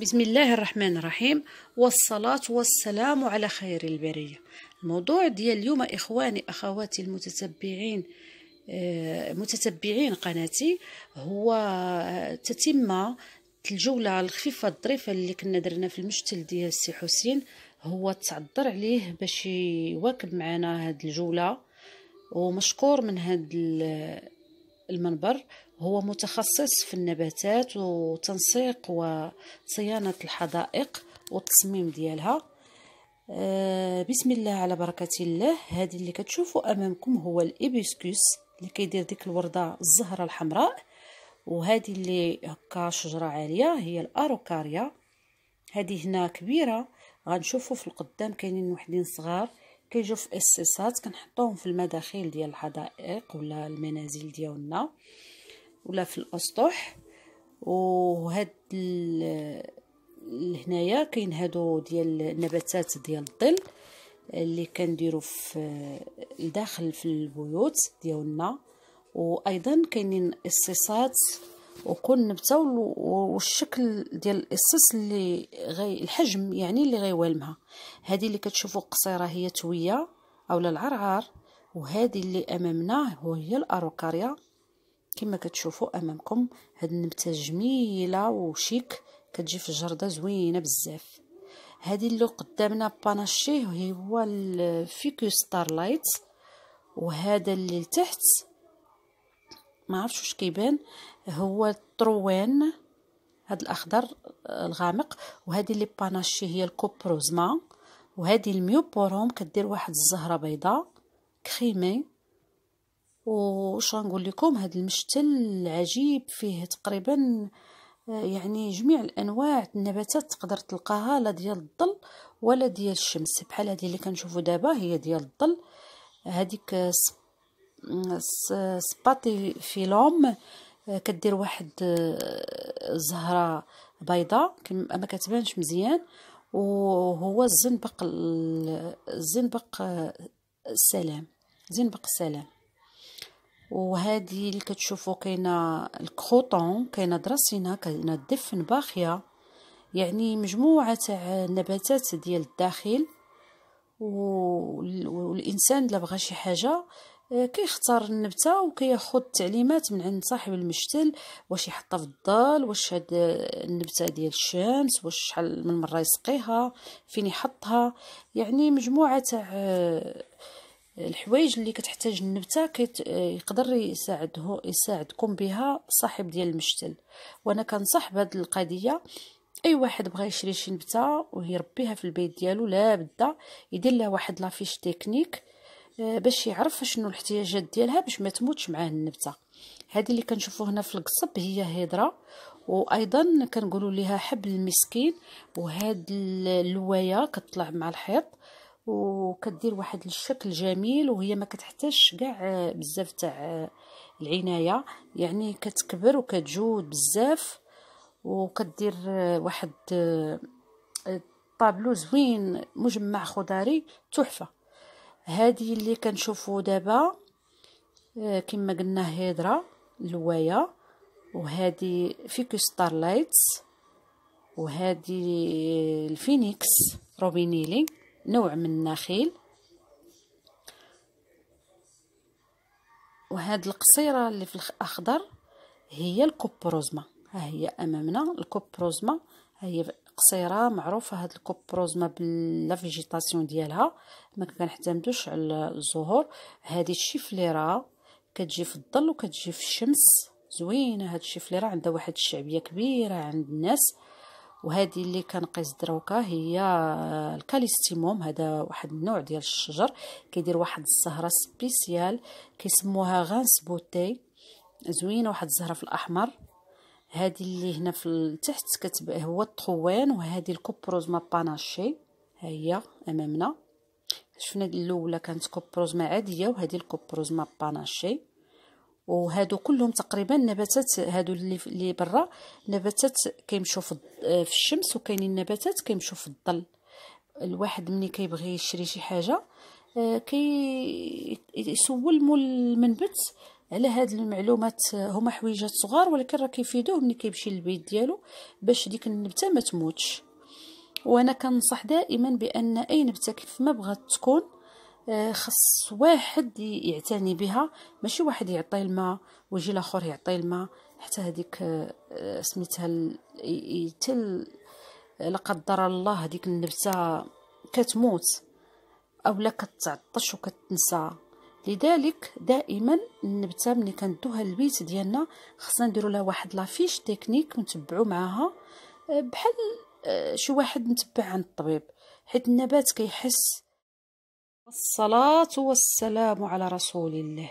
بسم الله الرحمن الرحيم والصلاة والسلام على خير البرية الموضوع ديال اليوم إخواني أخواتي المتتبعين متتبعين قناتي هو تتم الجولة الخفيفة الظريفة اللي كنا درنا في المشتل ديال السي حسين هو تعذر عليه باش يواكب معنا هاد الجولة ومشكور من هاد المنبر هو متخصص في النباتات وتنسيق وصيانة الحدائق والتصميم ديالها آه، بسم الله على بركة الله هذه اللي كتشوفوا أمامكم هو الإبسكوس اللي كيدير ديك الوردة الزهرة الحمراء وهذه اللي هكا شجرة عالية هي الأروكاريا هذه هنا كبيرة غنشوفوا في القدام كاينين وحدين صغار كيجيو في اسيسات كنحطوهم في المداخل ديال الحدائق ولا المنازل ديالنا ولا في الاسطح وهاد هنايا كاين هادو ديال النباتات ديال الظل اللي كنديرو في الداخل في البيوت ديالنا وايضا كاينين اصصات وكل نبته والشكل ديال الاصص اللي غي الحجم يعني اللي غيوالمها هذه اللي كتشوفوا قصيره هي تويه اولا العرعار وهذه اللي امامنا هو هي الاروكاريا كما كتشوفوا امامكم هاد النبته جميله وشيك كتجي في الجرده زوينه بزاف هذه اللي قدامنا باناشيه هو الفيكو ستارلايت وهذا اللي لتحت ما عرفتش واش كيبان هو الطروان هذا الاخضر آه، الغامق وهذه اللي باناشي هي الكوبروزما وهذه الميوبوروم كدير واحد الزهره بيضاء كريمي وش نقول لكم هذا المشتل العجيب فيه تقريبا آه، يعني جميع الانواع النباتات تقدر تلقاها لا ديال الظل ولا ديال الشمس بحال هذه اللي كنشوفوا دابا هي ديال الظل هذيك آه، آه، سباتي فيلوم كدير واحد زهره بيضاء ما كتبانش مزيان وهو الزنبق الزنبق السلام زنبق السلام وهذه اللي كتشوفوا كاينه الكروطون كاينه دراسينا كاينه الدفن باخيه يعني مجموعه تاع النباتات ديال الداخل والانسان الا بغى شي حاجه آه، كيختار النبته وكياخذ التعليمات من عند صاحب المشتل واش يحطها في الظل واش هاد النبته ديال الشمس واش شحال من مره يسقيها فين يحطها يعني مجموعه تاع آه، الحوايج اللي كتحتاج النبته كت آه، يقدر يساعده يساعدكم بها صاحب ديال المشتل وانا كنصح بهاد القضيه اي واحد بغى يشري شي نبته ويربيها في البيت ديالو لا بدا يدير لها واحد لافيش تكنيك آه، باش يعرف شنو الاحتياجات ديالها باش ما تموتش معاه النبته هذه اللي كنشوفوا هنا في القصب هي هضره وايضا كنقولوا لها حبل المسكين وهاد اللوايه كتطلع مع الحيط وكدير واحد الشكل جميل وهي ما كتحتاجش كاع آه، بزاف تاع آه، العنايه يعني كتكبر وكتجود بزاف وكدير آه، واحد طابلو زوين مجمع خضري تحفه هذه اللي كنشوفو دابا كما قلنا هيدرا لوايه وهذه فيكو ستارلايتس وهذه الفينيكس روبينيلي نوع من النخيل وهاد القصيرة اللي في الأخضر هي الكوبروزما ها هي أمامنا الكوبروزما هي قصيرة معروفة هاد الكوبروزما بالفيجيتاسيون ديالها ما كنحتمدوش على الزهور هادي الشفليرة كتجي في الظل وكتجي في الشمس زوينة هاد الشفليرة عندها واحد الشعبية كبيرة عند الناس وهذه اللي كنقيس دروكا هي الكاليستيموم هذا واحد النوع ديال الشجر كيدير واحد الزهره سبيسيال كيسموها غانس بوتي زوينه واحد الزهره في الاحمر هذه اللي هنا في التحت كتب هو الطخوان وهذه ما باناشي ها هي امامنا شفنا الاولى كانت ما عاديه وهذه ما باناشي وهادو كلهم تقريبا نباتات هادو اللي برا نباتات كيمشيو في الشمس وكاينين نباتات كيمشيو في الظل الواحد ملي كيبغي يشري شي حاجه آه، كي يسول مول المنبت على هاد المعلومات هما حويجات صغار ولكن راه كيفيدوه ملي كيمشي للبيت ديالو باش ديك النبته ما تموتش وانا كنصح دائما بان اي نبته كيف ما بغات تكون آه، خص واحد يعتني بها ماشي واحد يعطي الماء ويجي الاخر يعطي الماء حتى هذيك آه، سميتها تل لا قدر الله هذيك النبته كتموت او لا كتعطش وكتنسى لذلك دائما النبته ملي كندوها للبيت ديالنا خصنا نديرو لها واحد لافيش تكنيك ونتبعو معاها آه، بحال شي واحد متبع عند الطبيب حيت النبات كيحس والصلاة والسلام على رسول الله